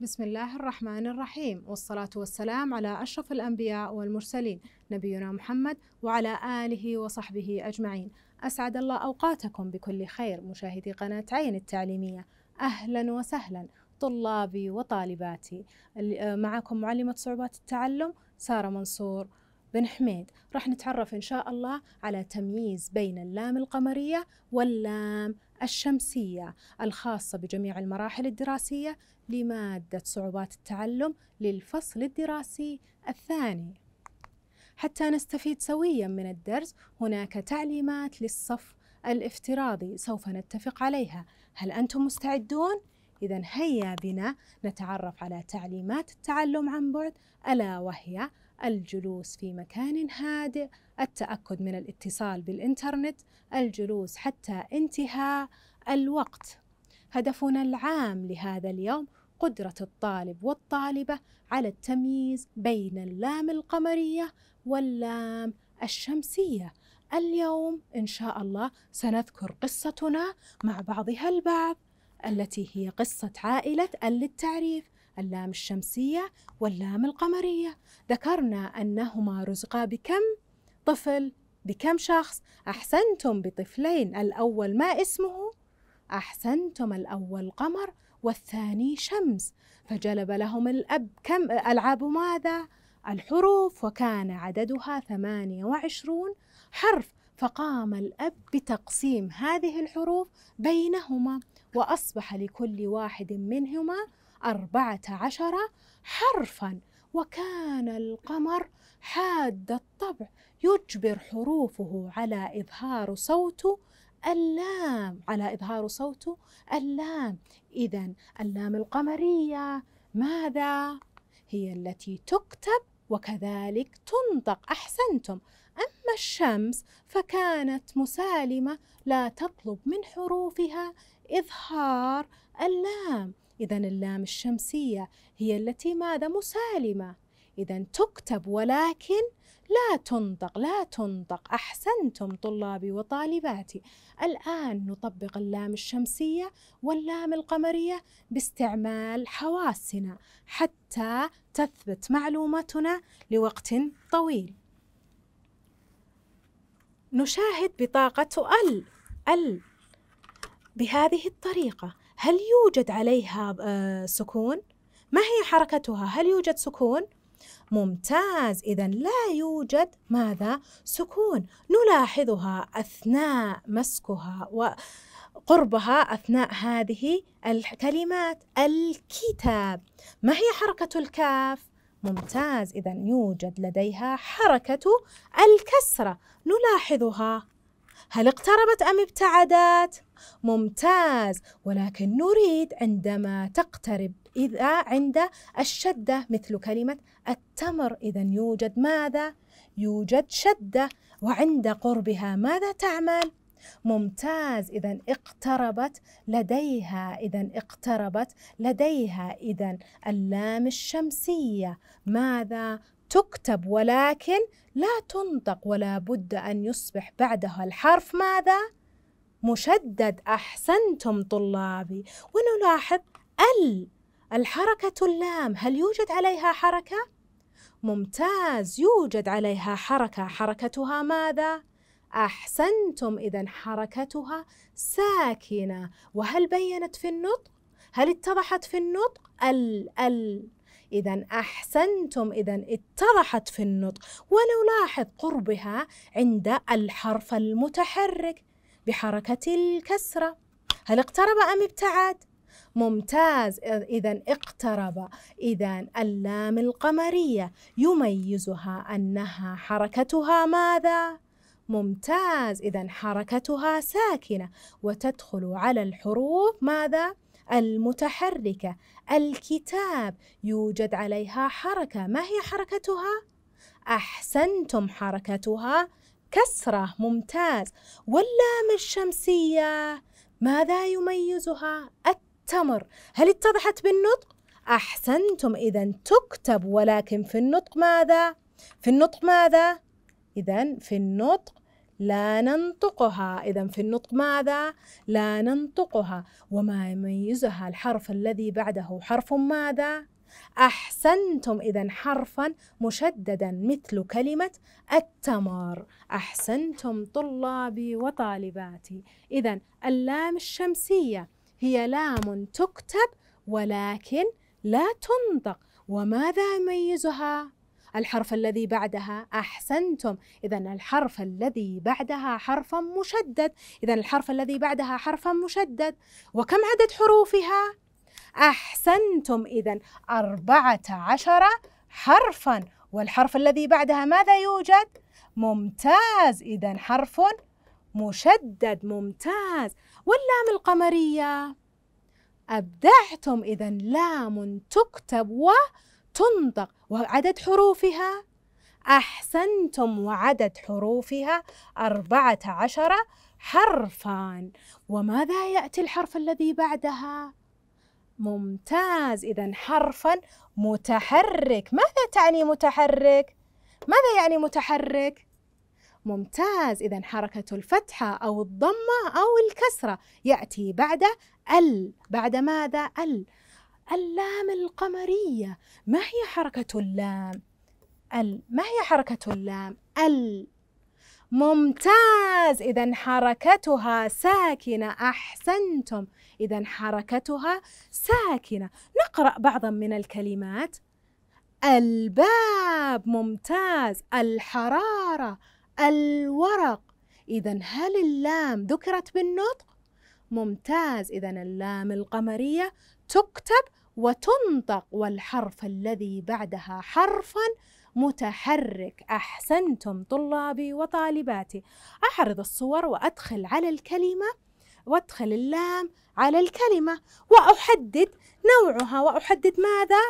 بسم الله الرحمن الرحيم والصلاة والسلام على أشرف الأنبياء والمرسلين نبينا محمد وعلى آله وصحبه أجمعين أسعد الله أوقاتكم بكل خير مشاهدي قناة عين التعليمية أهلا وسهلا طلابي وطالباتي آه، معكم معلمة صعوبات التعلم سارة منصور بن حميد راح نتعرف إن شاء الله على تمييز بين اللام القمرية واللام الشمسية الخاصة بجميع المراحل الدراسية لمادة صعوبات التعلم للفصل الدراسي الثاني حتى نستفيد سويا من الدرس هناك تعليمات للصف الافتراضي سوف نتفق عليها هل أنتم مستعدون؟ إذا هيا بنا نتعرف على تعليمات التعلم عن بعد ألا وهي الجلوس في مكان هادئ التأكد من الاتصال بالإنترنت الجلوس حتى انتهاء الوقت هدفنا العام لهذا اليوم قدرة الطالب والطالبة على التمييز بين اللام القمرية واللام الشمسية اليوم إن شاء الله سنذكر قصتنا مع بعضها البعض التي هي قصة عائلة للتعريف اللام الشمسية واللام القمرية ذكرنا أنهما رزقا بكم طفل بكم شخص أحسنتم بطفلين الأول ما اسمه أحسنتم الأول قمر والثاني شمس فجلب لهم الأب كم ألعاب ماذا؟ الحروف وكان عددها 28 حرف فقام الأب بتقسيم هذه الحروف بينهما وأصبح لكل واحد منهما أربعة عشر حرفا وكان القمر حاد الطبع يجبر حروفه على إظهار صوت اللام على إظهار صوت اللام إذا اللام القمرية ماذا؟ هي التي تكتب وكذلك تنطق أحسنتم أما الشمس فكانت مسالمة لا تطلب من حروفها إظهار اللام إذا اللام الشمسية هي التي ماذا مسالمة إذا تكتب ولكن لا تنطق لا تنطق أحسنتم طلابي وطالباتي الآن نطبق اللام الشمسية واللام القمرية باستعمال حواسنا حتى تثبت معلومتنا لوقت طويل نشاهد بطاقة ال ال بهذه الطريقة هل يوجد عليها آه، سكون؟ ما هي حركتها؟ هل يوجد سكون؟ ممتاز إذا لا يوجد ماذا؟ سكون نلاحظها أثناء مسكها وقربها أثناء هذه الكلمات الكتاب ما هي حركة الكاف؟ ممتاز إذا يوجد لديها حركة الكسرة نلاحظها هل اقتربت أم ابتعدت؟ ممتاز ولكن نريد عندما تقترب إذا عند الشدة مثل كلمة التمر إذا يوجد ماذا؟ يوجد شدة وعند قربها ماذا تعمل؟ ممتاز إذا اقتربت لديها إذا اقتربت لديها إذا اللام الشمسية ماذا تكتب ولكن لا تنطق ولا بد أن يصبح بعدها الحرف ماذا؟ مشدد أحسنتم طلابي ونلاحظ ال الحركة اللام هل يوجد عليها حركة؟ ممتاز يوجد عليها حركة حركتها ماذا؟ أحسنتم إذا حركتها ساكنة وهل بينت في النطق؟ هل اتضحت في النطق؟ ال ال إذا أحسنتم إذا اتضحت في النطق ونلاحظ قربها عند الحرف المتحرك بحركة الكسرة هل اقترب أم ابتعد؟ ممتاز إذا اقترب إذا اللام القمرية يميزها أنها حركتها ماذا؟ ممتاز إذا حركتها ساكنة وتدخل على الحروف ماذا؟ المتحركة الكتاب يوجد عليها حركة ما هي حركتها؟ أحسنتم حركتها كسرة ممتاز واللام الشمسية ماذا يميزها؟ التمر هل اتضحت بالنطق؟ أحسنتم إذا تكتب ولكن في النطق ماذا؟ في النطق ماذا؟ إذا في النطق لا ننطقها إذا في النطق ماذا؟ لا ننطقها وما يميزها الحرف الذي بعده حرف ماذا؟ أحسنتم إذا حرفا مشددا مثل كلمة التمر أحسنتم طلابي وطالباتي إذا اللام الشمسية هي لام تكتب ولكن لا تنطق وماذا يميزها؟ الحرف الذي بعدها أحسنتم إذا الحرف الذي بعدها حرف مشدد إذا الحرف الذي بعدها حرف مشدد وكم عدد حروفها؟ أحسنتم إذا أربعة عشر حرفا والحرف الذي بعدها ماذا يوجد؟ ممتاز إذا حرف مشدد ممتاز واللام القمرية أبدعتم إذا لام تكتب و تنطق وعدد حروفها أحسنتم وعدد حروفها أربعة عشر حرفا وماذا يأتي الحرف الذي بعدها؟ ممتاز إذا حرفا متحرك ماذا تعني متحرك؟ ماذا يعني متحرك؟ ممتاز إذا حركة الفتحة أو الضمة أو الكسرة يأتي بعد ال بعد ماذا ال اللام القمرية ما هي حركة اللام؟ ال ما هي حركة اللام؟ ال ممتاز إذا حركتها ساكنة أحسنتم إذا حركتها ساكنة نقرأ بعضا من الكلمات الباب ممتاز الحرارة الورق إذا هل اللام ذكرت بالنطق؟ ممتاز إذا اللام القمرية تكتب وتنطق والحرف الذي بعدها حرفا متحرك احسنتم طلابي وطالباتي اعرض الصور وادخل على الكلمه وادخل اللام على الكلمه واحدد نوعها واحدد ماذا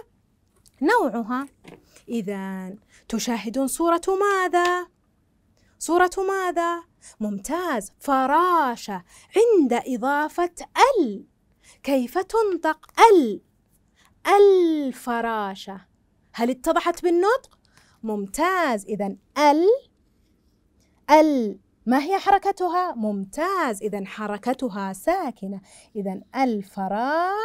نوعها اذا تشاهدون صوره ماذا صورة ماذا؟ ممتاز فراشة عند إضافة ال كيف تنطق ال الفراشة هل اتضحت بالنطق؟ ممتاز إذا ال ال ما هي حركتها؟ ممتاز إذا حركتها ساكنة إذا الفراشة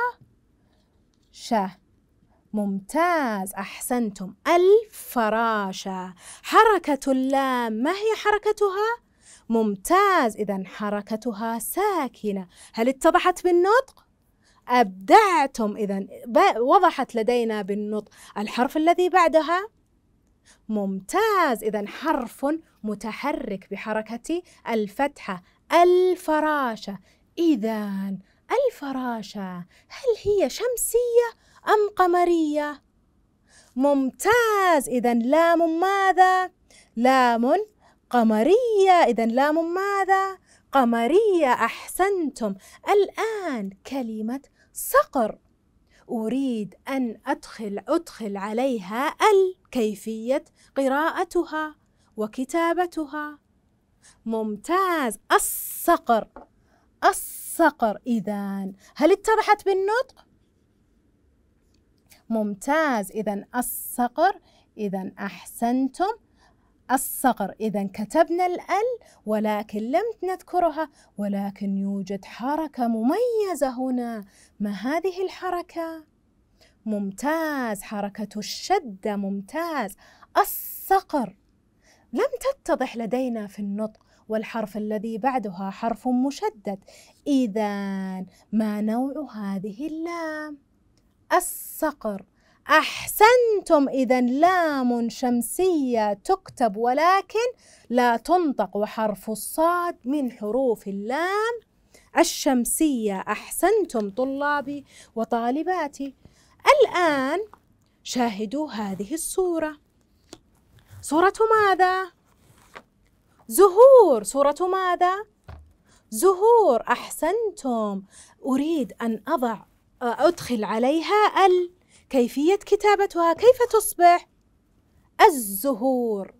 ممتاز أحسنتم الفراشة حركة اللام ما هي حركتها؟ ممتاز إذا حركتها ساكنة هل اتضحت بالنطق؟ أبدعتم إذا وضحت لدينا بالنطق الحرف الذي بعدها ممتاز إذا حرف متحرك بحركة الفتحة الفراشة إذا الفراشة هل هي شمسية أم قمرية؟ ممتاز إذا لام ماذا؟ لام قمرية إذا لام ماذا؟ قمرية أحسنتم الآن كلمة صقر أريد أن أدخل أدخل عليها ال كيفية قراءتها وكتابتها ممتاز الصقر الصقر إذا هل اتضحت بالنطق؟ ممتاز إذا الصقر إذا أحسنتم الصغر إذا كتبنا الأل ولكن لم نذكرها ولكن يوجد حركة مميزة هنا ما هذه الحركة؟ ممتاز حركة الشدة ممتاز الصقر لم تتضح لدينا في النطق والحرف الذي بعدها حرف مشدد إذا ما نوع هذه اللام؟ الصقر أحسنتم إذا لام شمسية تكتب ولكن لا تنطق وحرف الصاد من حروف اللام الشمسية أحسنتم طلابي وطالباتي الآن شاهدوا هذه الصورة صورة ماذا؟ زهور صورة ماذا؟ زهور أحسنتم أريد أن أضع أدخل عليها ال كيفية كتابتها كيف تصبح الزهور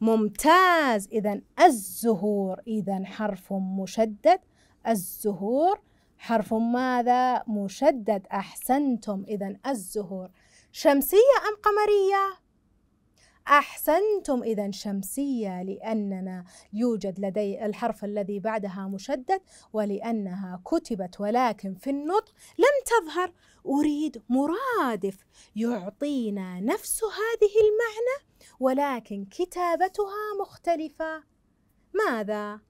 ممتاز إذا الزهور إذا حرف مشدد الزهور حرف ماذا مشدد أحسنتم إذا الزهور شمسية أم قمرية أحسنتم إذا شمسية لأننا يوجد لدي الحرف الذي بعدها مشدد ولأنها كتبت ولكن في النطق لم تظهر أريد مرادف يعطينا نفس هذه المعنى ولكن كتابتها مختلفة ماذا؟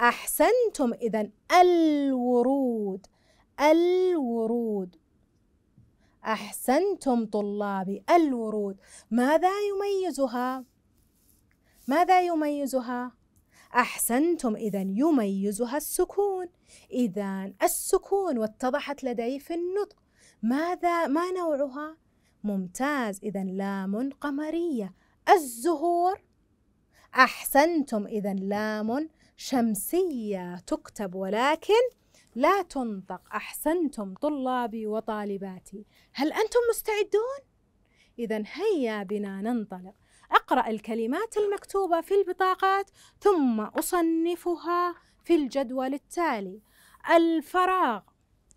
أحسنتم إذا الورود الورود أحسنتم طلابي الورود ماذا يميزها؟ ماذا يميزها؟ أحسنتم إذا يميزها السكون إذا السكون واتضحت لدي في النطق ماذا ما نوعها؟ ممتاز إذا لام قمرية الزهور أحسنتم إذا لام شمسية تكتب ولكن لا تنطق أحسنتم طلابي وطالباتي هل أنتم مستعدون؟ إذا هيا بنا ننطلق أقرأ الكلمات المكتوبة في البطاقات ثم أصنفها في الجدول التالي الفراغ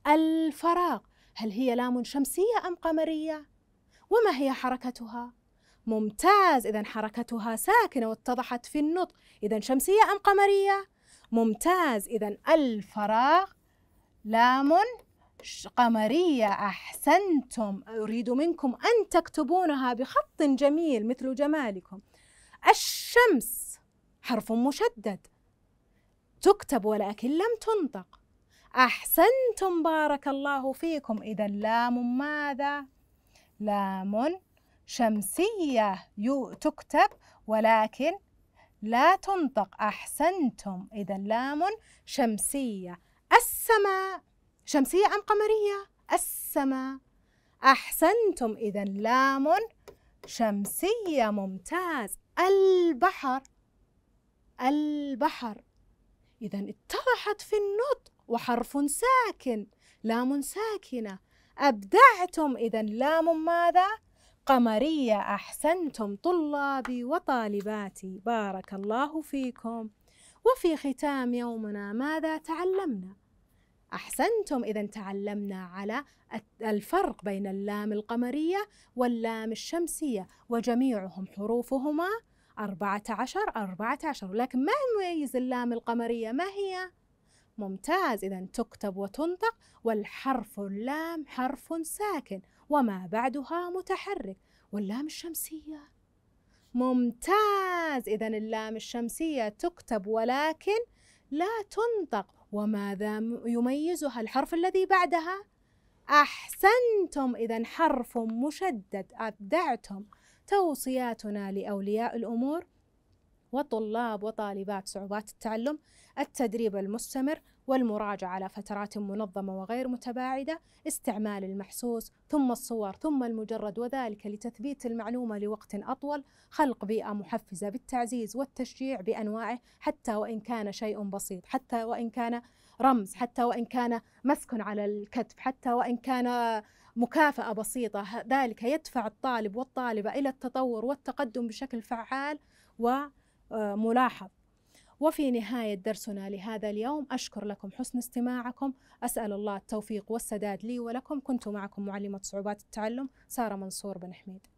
الفراغ هل هي لام شمسية أم قمرية؟ وما هي حركتها؟ ممتاز إذا حركتها ساكنة واتضحت في النطق إذا شمسية أم قمرية؟ ممتاز إذا الفراغ لام قمرية أحسنتم أريد منكم أن تكتبونها بخط جميل مثل جمالكم الشمس حرف مشدد تكتب ولكن لم تنطق أحسنتم بارك الله فيكم إذا لام ماذا؟ لام شمسية تكتب ولكن لا تنطق أحسنتم إذا لام شمسية السماء شمسية أم قمرية؟ السماء أحسنتم إذا لام شمسية ممتاز البحر البحر إذا اتضحت في النطق وحرف ساكن لام ساكنة أبدعتم إذا لام ماذا؟ قمرية أحسنتم طلابي وطالباتي بارك الله فيكم وفي ختام يومنا ماذا تعلمنا؟ أحسنتم إذا تعلمنا على الفرق بين اللام القمرية واللام الشمسية وجميعهم حروفهما أربعة عشر أربعة عشر لكن ما يميز اللام القمرية ما هي؟ ممتاز إذا تكتب وتنطق والحرف اللام حرف ساكن وما بعدها متحرك واللام الشمسية ممتاز إذا اللام الشمسية تكتب ولكن لا تنطق وماذا يميزها الحرف الذي بعدها أحسنتم إذا حرف مشدد أبدعتم توصياتنا لأولياء الأمور وطلاب وطالبات صعوبات التعلم التدريب المستمر والمراجعة على فترات منظمة وغير متباعدة استعمال المحسوس ثم الصور ثم المجرد وذلك لتثبيت المعلومة لوقت أطول خلق بيئة محفزة بالتعزيز والتشجيع بأنواعه حتى وإن كان شيء بسيط حتى وإن كان رمز حتى وإن كان مسك على الكتف حتى وإن كان مكافأة بسيطة ذلك يدفع الطالب والطالبة إلى التطور والتقدم بشكل فعال وملاحظ وفي نهاية درسنا لهذا اليوم أشكر لكم حسن استماعكم أسأل الله التوفيق والسداد لي ولكم كنت معكم معلمة صعوبات التعلم سارة منصور بن حميد